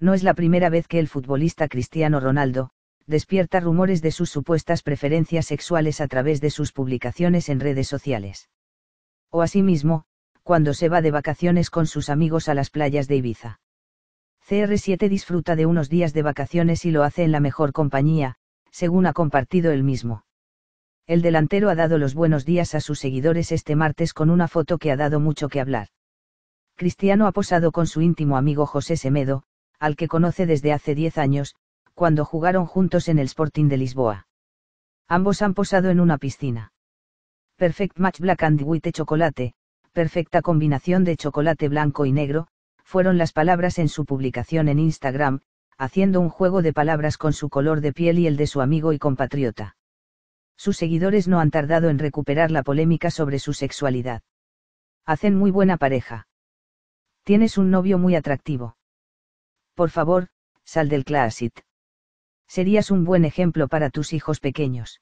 No es la primera vez que el futbolista Cristiano Ronaldo, despierta rumores de sus supuestas preferencias sexuales a través de sus publicaciones en redes sociales. O asimismo, cuando se va de vacaciones con sus amigos a las playas de Ibiza. CR7 disfruta de unos días de vacaciones y lo hace en la mejor compañía, según ha compartido él mismo. El delantero ha dado los buenos días a sus seguidores este martes con una foto que ha dado mucho que hablar. Cristiano ha posado con su íntimo amigo José Semedo, al que conoce desde hace 10 años, cuando jugaron juntos en el Sporting de Lisboa. Ambos han posado en una piscina. Perfect match black and white chocolate, perfecta combinación de chocolate blanco y negro, fueron las palabras en su publicación en Instagram, haciendo un juego de palabras con su color de piel y el de su amigo y compatriota. Sus seguidores no han tardado en recuperar la polémica sobre su sexualidad. Hacen muy buena pareja. Tienes un novio muy atractivo. Por favor, sal del closet. Serías un buen ejemplo para tus hijos pequeños.